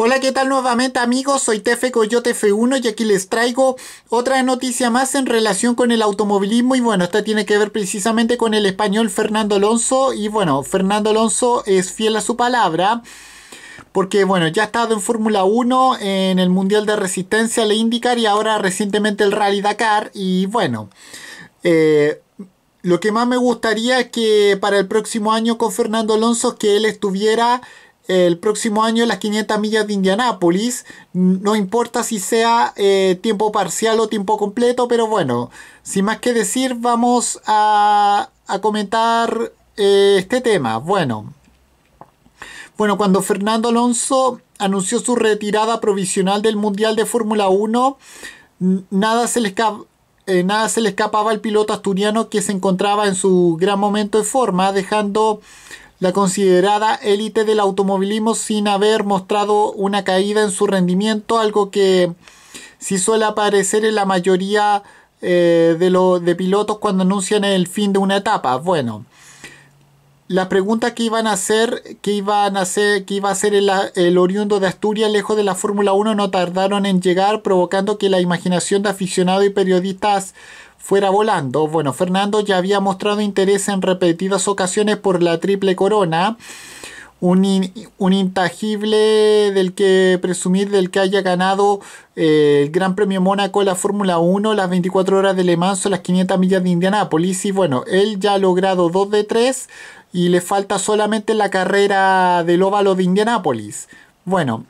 Hola, ¿qué tal nuevamente amigos? Soy Tefe Coyote F1 y aquí les traigo otra noticia más en relación con el automovilismo y bueno, esta tiene que ver precisamente con el español Fernando Alonso y bueno, Fernando Alonso es fiel a su palabra porque bueno, ya ha estado en Fórmula 1, en el Mundial de Resistencia, le indicar y ahora recientemente el Rally Dakar y bueno, eh, lo que más me gustaría es que para el próximo año con Fernando Alonso que él estuviera el próximo año las 500 millas de Indianápolis. No importa si sea eh, tiempo parcial o tiempo completo, pero bueno, sin más que decir, vamos a, comentar eh, este tema. Bueno. Bueno, cuando Fernando Alonso anunció su retirada provisional del Mundial de Fórmula 1, nada se eh, nada se le escapaba al piloto asturiano que se encontraba en su gran momento de forma, dejando la considerada élite del automovilismo sin haber mostrado una caída en su rendimiento, algo que sí suele aparecer en la mayoría eh, de, los de pilotos cuando anuncian el fin de una etapa. Bueno, las preguntas que iban a hacer, que iban a hacer, que iba a hacer el, el oriundo de Asturias lejos de la Fórmula 1 no tardaron en llegar, provocando que la imaginación de aficionados y periodistas fuera volando. Bueno, Fernando ya había mostrado interés en repetidas ocasiones por la triple corona. Un, intangible del que presumir del que haya ganado eh, el Gran Premio Mónaco, la Fórmula 1, las 24 horas de Le Mans o las 500 millas de Indianápolis. Y bueno, él ya ha logrado 2 de 3 y le falta solamente la carrera del óvalo de Indianápolis. Bueno,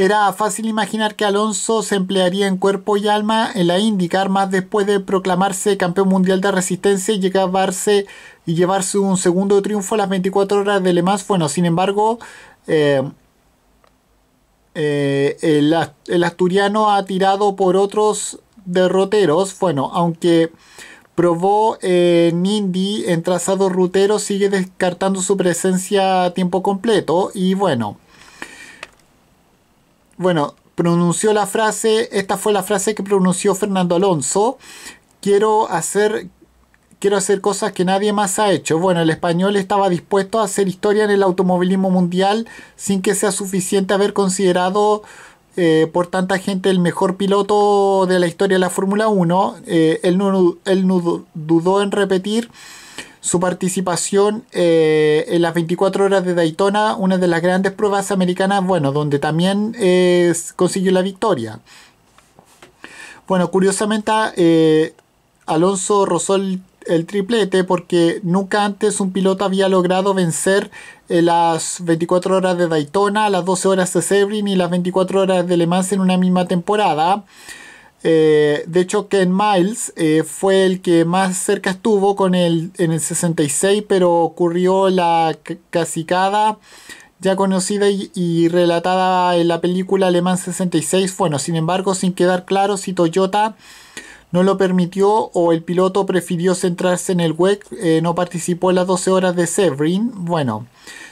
era fácil imaginar que Alonso se emplearía en cuerpo y alma en la IndyCar más después de proclamarse campeón mundial de resistencia y llevarse, y llevarse un segundo triunfo a las 24 horas de Le Mans. Bueno, sin embargo, eh, eh, el, asturiano ha tirado por otros derroteros. Bueno, aunque probó en Indy en trazado rutero, sigue descartando su presencia a tiempo completo. Y bueno, bueno, pronunció la frase, esta fue la frase que pronunció Fernando Alonso, quiero hacer, quiero hacer cosas que nadie más ha hecho. Bueno, el español estaba dispuesto a hacer historia en el automovilismo mundial sin que sea suficiente haber considerado eh, por tanta gente el mejor piloto de la historia de la Fórmula 1. Eh, él, no, él no dudó en repetir su participación eh, en las 24 horas de Daytona, una de las grandes pruebas americanas, bueno, donde también eh, consiguió la victoria. Bueno, curiosamente eh, Alonso rozó el, triplete porque nunca antes un piloto había logrado vencer las 24 horas de Daytona, las 12 horas de Sebring y las 24 horas de Le Mans en una misma temporada. Eh, de hecho, Ken Miles eh, fue el que más cerca estuvo con él en el 66, pero ocurrió la casicada ya conocida y, relatada en la película Alemán 66. Bueno, sin embargo, sin quedar claro si Toyota no lo permitió o el piloto prefirió centrarse en el WEC, eh, no participó en las 12 horas de Sebring. Bueno,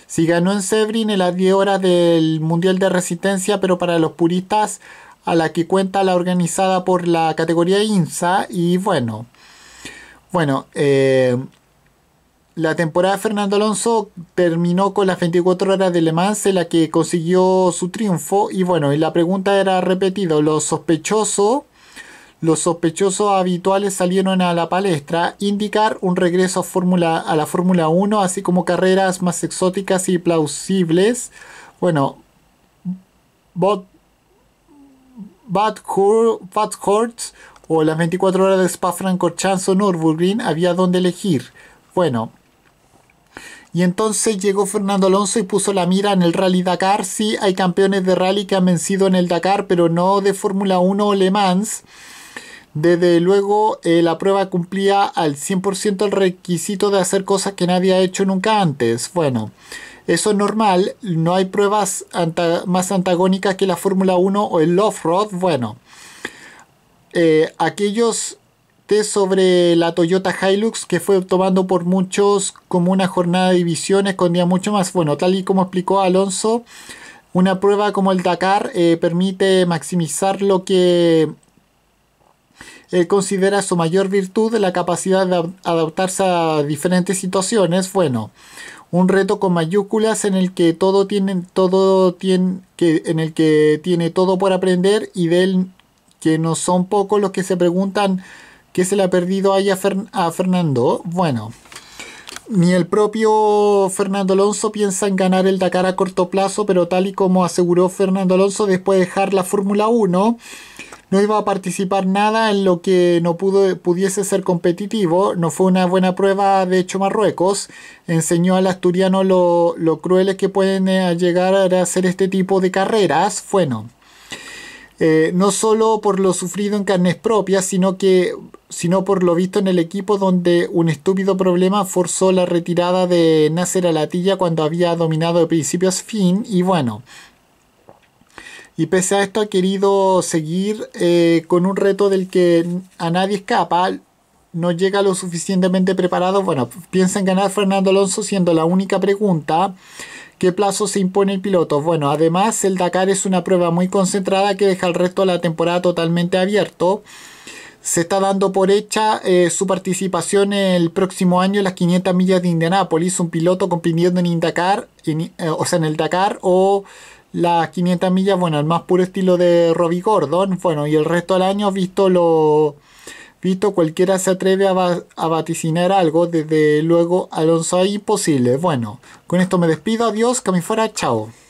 si ganó en Sebring en las 10 horas del Mundial de Resistencia, pero para los puristas a la que cuenta la organizada por la categoría INSA y bueno, bueno, eh, la temporada de Fernando Alonso terminó con las 24 horas de Le Mans en la que consiguió su triunfo y bueno, y la pregunta era repetido, los sospechosos los sospechosos habituales salieron a la palestra, indicar un regreso a, a la Fórmula 1, así como carreras más exóticas y plausibles. Bueno, Bad, Hur o las 24 horas de Spa-Francorchamps o Nürburgring había donde elegir. Bueno, y entonces llegó Fernando Alonso y puso la mira en el Rally Dakar. Sí, hay campeones de rally que han vencido en el Dakar, pero no de Fórmula 1 o Le Mans. Desde luego, eh, la prueba cumplía al 100% el requisito de hacer cosas que nadie ha hecho nunca antes. Bueno, eso es normal, no hay pruebas más antagónicas que la Fórmula 1 o el off-road. Bueno, eh, aquellos test sobre la Toyota Hilux que fue tomando por muchos como una jornada de divisiones Escondía mucho más. Bueno, tal y como explicó Alonso, una prueba como el Dakar eh, permite maximizar lo que él considera su mayor virtud, la capacidad de adaptarse a diferentes situaciones. Bueno, un reto con mayúsculas en el que todo tiene todo tiene que en el que tiene todo por aprender y de él que no son pocos los que se preguntan qué se le ha perdido a, a Fernando. Bueno, ni el propio Fernando Alonso piensa en ganar el Dakar a corto plazo, pero tal y como aseguró Fernando Alonso después de dejar la Fórmula 1, no iba a participar nada en lo que no pudo, pudiese ser competitivo. No fue una buena prueba, de hecho, Marruecos. Enseñó al asturiano lo, lo crueles que pueden eh, llegar a hacer este tipo de carreras. Bueno. Eh, no solo por lo sufrido en carnes propias, sino que sino por lo visto en el equipo donde un estúpido problema forzó la retirada de Nasser Latilla cuando había dominado de principio a fin y bueno, y pese a esto ha querido seguir eh, con un reto del que a nadie escapa, no llega lo suficientemente preparado. Bueno, piensa en ganar Fernando Alonso siendo la única pregunta. ¿Qué plazo se impone el piloto? Bueno, además el Dakar es una prueba muy concentrada que deja el resto de la temporada totalmente abierto. Se está dando por hecha eh, su participación el próximo año en las 500 millas de Indianápolis. Un piloto compitiendo en Dakar, eh, o sea, en el Dakar o las 500 millas, bueno, al más puro estilo de Robbie Gordon, bueno, y el resto del año visto lo visto cualquiera se atreve a, vaticinar algo, desde luego Alonso ahí posible. Bueno, con esto me despido, adiós, que me fuera, chao.